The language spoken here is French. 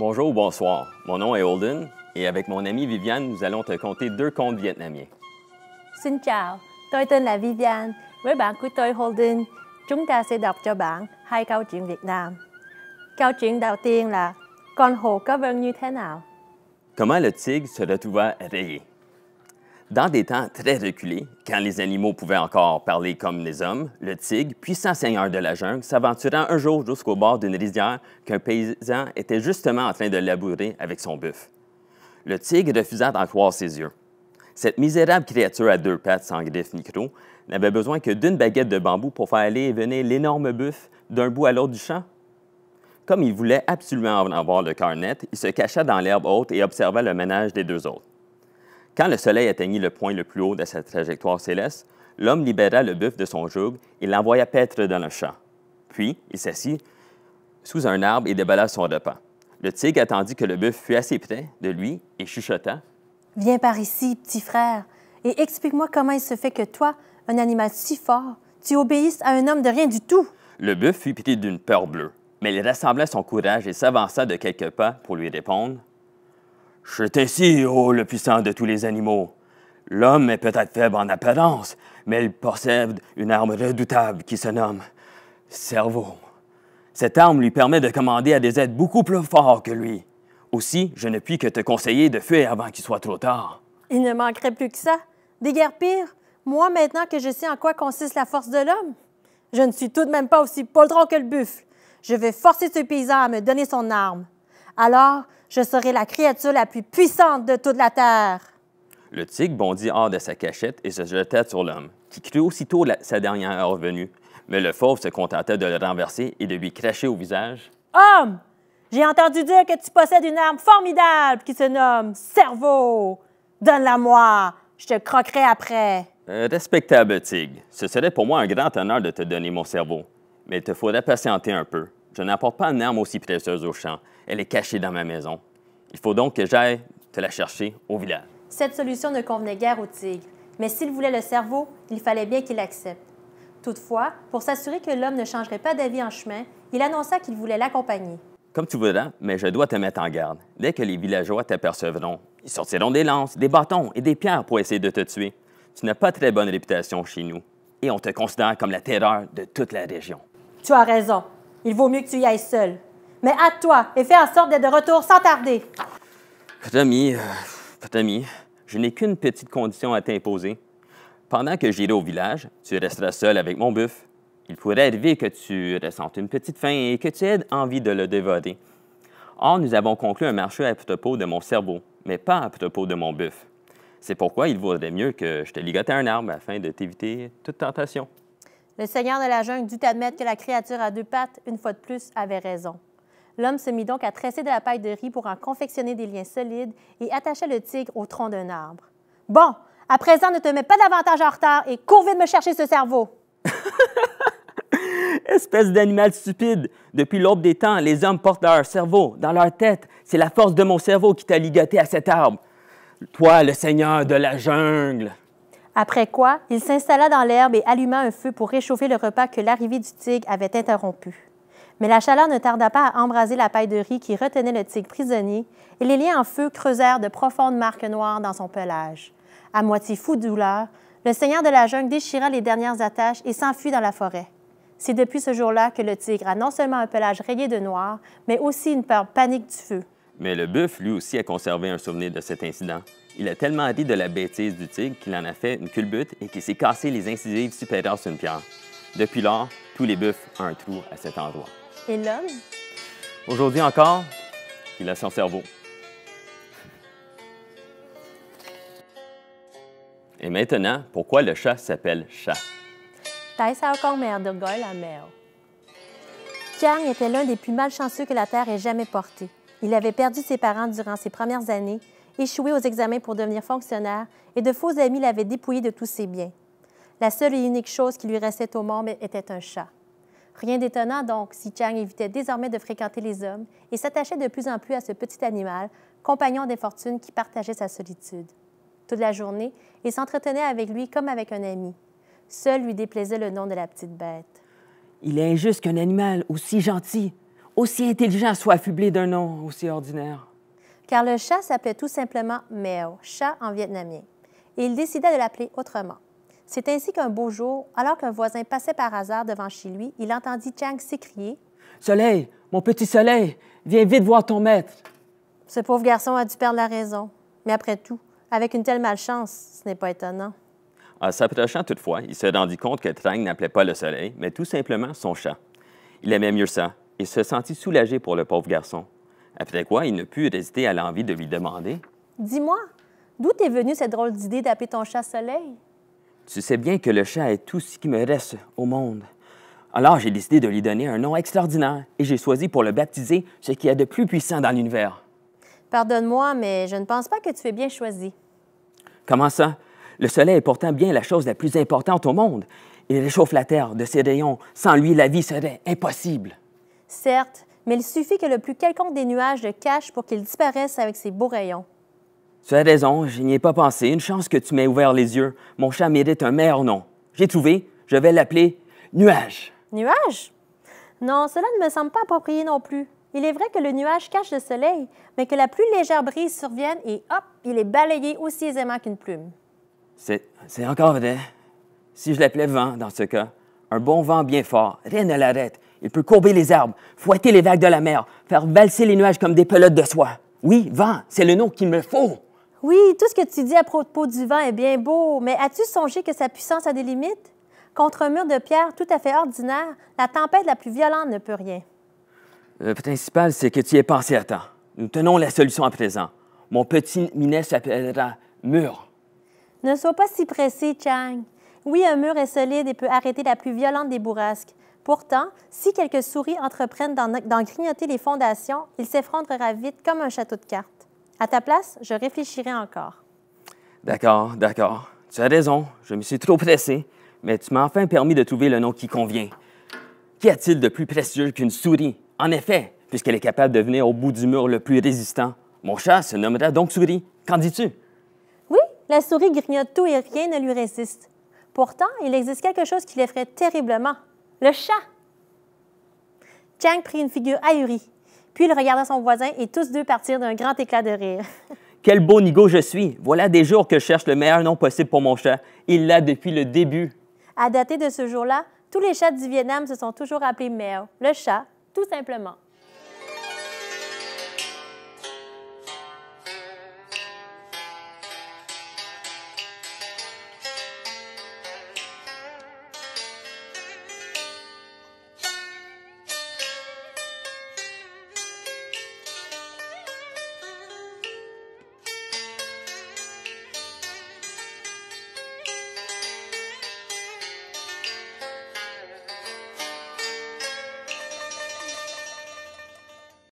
Bonjour ou bonsoir, mon nom est Holden et avec mon amie Viviane, nous allons te conter deux contes vietnamiens. Xin chào, tôi tên là Viviane, với bạn của tôi Holden. Chúng ta sẽ đọc cho bạn hai câu chuyện Việt Nam. Câu chuyện đầu tiên là Con hồ có vân như thế nào? Comment le tigre se retrouva rayé? Dans des temps très reculés, quand les animaux pouvaient encore parler comme les hommes, le tigre, puissant seigneur de la jungle, s'aventura un jour jusqu'au bord d'une rizière qu'un paysan était justement en train de labourer avec son bœuf. Le tigre refusa d'en croire ses yeux. Cette misérable créature à deux pattes sans griffes ni n'avait besoin que d'une baguette de bambou pour faire aller et venir l'énorme bœuf d'un bout à l'autre du champ. Comme il voulait absolument en avoir le cornet, il se cacha dans l'herbe haute et observa le ménage des deux autres. Quand le Soleil atteignit le point le plus haut de sa trajectoire céleste, l'homme libéra le bœuf de son joug et l'envoya paître dans le champ. Puis, il s'assit sous un arbre et déballa son repas. Le tigre attendit que le bœuf fût assez près de lui et chuchota Viens par ici, petit frère, et explique-moi comment il se fait que toi, un animal si fort, tu obéisses à un homme de rien du tout. Le bœuf fut pris d'une peur bleue, mais il rassembla son courage et s'avança de quelques pas pour lui répondre je si ô le puissant de tous les animaux. L'homme est peut-être faible en apparence, mais il possède une arme redoutable qui se nomme cerveau. Cette arme lui permet de commander à des êtres beaucoup plus forts que lui. Aussi, je ne puis que te conseiller de fuir avant qu'il soit trop tard. Il ne manquerait plus que ça. pires. moi, maintenant que je sais en quoi consiste la force de l'homme, je ne suis tout de même pas aussi poltron que le buffle. Je vais forcer ce paysan à me donner son arme. Alors, je serai la créature la plus puissante de toute la terre. Le tigre bondit hors de sa cachette et se jeta sur l'homme, qui crut aussitôt sa dernière venue. Mais le fauve se contenta de le renverser et de lui cracher au visage. Homme, j'ai entendu dire que tu possèdes une arme formidable qui se nomme cerveau. Donne-la-moi, je te croquerai après. Euh, respectable tigre, ce serait pour moi un grand honneur de te donner mon cerveau, mais il te faudrait patienter un peu. Je n'apporte pas une arme aussi précieuse au champ. Elle est cachée dans ma maison. Il faut donc que j'aille te la chercher au village. Cette solution ne convenait guère au tigre, mais s'il voulait le cerveau, il fallait bien qu'il accepte. Toutefois, pour s'assurer que l'homme ne changerait pas d'avis en chemin, il annonça qu'il voulait l'accompagner. Comme tu voudras, mais je dois te mettre en garde. Dès que les villageois t'apercevront, ils sortiront des lances, des bâtons et des pierres pour essayer de te tuer. Tu n'as pas très bonne réputation chez nous, et on te considère comme la terreur de toute la région. Tu as raison il vaut mieux que tu y ailles seul. Mais hâte-toi et fais en sorte d'être de retour sans tarder. Tommy, euh, je n'ai qu'une petite condition à t'imposer. Pendant que j'irai au village, tu resteras seul avec mon bœuf. Il pourrait arriver que tu ressentes une petite faim et que tu aies envie de le dévorer. Or, nous avons conclu un marché à propos de mon cerveau, mais pas à propos de mon bœuf. C'est pourquoi il vaudrait mieux que je te ligote à un arbre afin de t'éviter toute tentation. Le Seigneur de la jungle dut admettre que la créature à deux pattes, une fois de plus, avait raison. L'homme se mit donc à tresser de la paille de riz pour en confectionner des liens solides et attacha le tigre au tronc d'un arbre. Bon, à présent, ne te mets pas davantage en retard et cours vite me chercher ce cerveau. Espèce d'animal stupide. Depuis l'aube des temps, les hommes portent leur cerveau dans leur tête. C'est la force de mon cerveau qui t'a ligoté à cet arbre. Toi, le seigneur de la jungle. Après quoi, il s'installa dans l'herbe et alluma un feu pour réchauffer le repas que l'arrivée du tigre avait interrompu. Mais la chaleur ne tarda pas à embraser la paille de riz qui retenait le tigre prisonnier, et les liens en feu creusèrent de profondes marques noires dans son pelage. À moitié fou de douleur, le seigneur de la jungle déchira les dernières attaches et s'enfuit dans la forêt. C'est depuis ce jour-là que le tigre a non seulement un pelage rayé de noir, mais aussi une peur panique du feu. Mais le bœuf, lui aussi, a conservé un souvenir de cet incident. Il a tellement ri de la bêtise du tigre qu'il en a fait une culbute et qu'il s'est cassé les incisives supérieures sur une pierre. Depuis lors, tous les bœufs ont un trou à cet endroit. Et l'homme? Aujourd'hui encore, il a son cerveau. Et maintenant, pourquoi le chat s'appelle chat? Tại de était l'un des plus malchanceux que la Terre ait jamais porté. Il avait perdu ses parents durant ses premières années échoué aux examens pour devenir fonctionnaire et de faux amis l'avaient dépouillé de tous ses biens. La seule et unique chose qui lui restait au monde était un chat. Rien d'étonnant donc si Chang évitait désormais de fréquenter les hommes et s'attachait de plus en plus à ce petit animal, compagnon des fortunes qui partageait sa solitude. Toute la journée, il s'entretenait avec lui comme avec un ami. Seul lui déplaisait le nom de la petite bête. Il est injuste qu'un animal aussi gentil, aussi intelligent soit affublé d'un nom aussi ordinaire car le chat s'appelait tout simplement Mèo, chat en vietnamien, et il décida de l'appeler autrement. C'est ainsi qu'un beau jour, alors qu'un voisin passait par hasard devant chez lui, il entendit Chang s'écrier Soleil, mon petit soleil, viens vite voir ton maître. Ce pauvre garçon a dû perdre la raison. Mais après tout, avec une telle malchance, ce n'est pas étonnant. En s'approchant toutefois, il se rendit compte que Trang n'appelait pas le soleil, mais tout simplement son chat. Il aimait mieux ça et se sentit soulagé pour le pauvre garçon, après quoi, il ne put résister à l'envie de lui demander Dis-moi, d'où t'es venue cette drôle d'idée d'appeler ton chat Soleil Tu sais bien que le chat est tout ce qui me reste au monde. Alors j'ai décidé de lui donner un nom extraordinaire et j'ai choisi pour le baptiser ce qu'il y a de plus puissant dans l'univers. Pardonne-moi, mais je ne pense pas que tu aies bien choisi. Comment ça? Le soleil est pourtant bien la chose la plus importante au monde. Il réchauffe la Terre de ses rayons. Sans lui, la vie serait impossible. Certes, mais il suffit que le plus quelconque des nuages le cache pour qu'il disparaisse avec ses beaux rayons. Tu as raison, je n'y ai pas pensé. Une chance que tu m'aies ouvert les yeux. Mon chat mérite un meilleur nom. J'ai trouvé, je vais l'appeler Nuage. Nuage? Non, cela ne me semble pas approprié non plus. Il est vrai que le nuage cache le soleil, mais que la plus légère brise survienne et hop, il est balayé aussi aisément qu'une plume. C'est, c'est encore vrai. Si je l'appelais vent, dans ce cas, un bon vent bien fort, rien ne l'arrête. Il peut courber les arbres, fouetter les vagues de la mer, faire valser les nuages comme des pelotes de soie. Oui, vent, c'est le nom qu'il me faut. Oui, tout ce que tu dis à propos du vent est bien beau, mais as-tu songé que sa puissance a des limites? Contre un mur de pierre tout à fait ordinaire, la tempête la plus violente ne peut rien. Le principal, c'est que tu y aies pensé à temps. Nous tenons la solution à présent. Mon petit minet s'appellera Mur. Ne sois pas si pressé, Chang. Oui, un mur est solide et peut arrêter la plus violente des bourrasques. Pourtant, si quelques souris entreprennent d'en grignoter les fondations, il s'effondrera vite comme un château de cartes. À ta place, je réfléchirai encore. D'accord, d'accord. Tu as raison, je me suis trop pressé, mais tu m'as enfin permis de trouver le nom qui convient. Qu'y a-t-il de plus précieux qu'une souris? En effet, puisqu'elle est capable de venir au bout du mur le plus résistant. Mon chat se nommera donc souris. Qu'en dis-tu? Oui, la souris grignote tout et rien ne lui résiste. Pourtant, il existe quelque chose qui l'effraie terriblement. Le chat. Chang prit une figure ahurie, puis il regarda son voisin et tous deux partirent d'un grand éclat de rire. Quel beau nigo je suis! Voilà des jours que je cherche le meilleur nom possible pour mon chat. Il l'a depuis le début. À dater de ce jour-là, tous les chats du Vietnam se sont toujours appelés Mèo, le chat, tout simplement.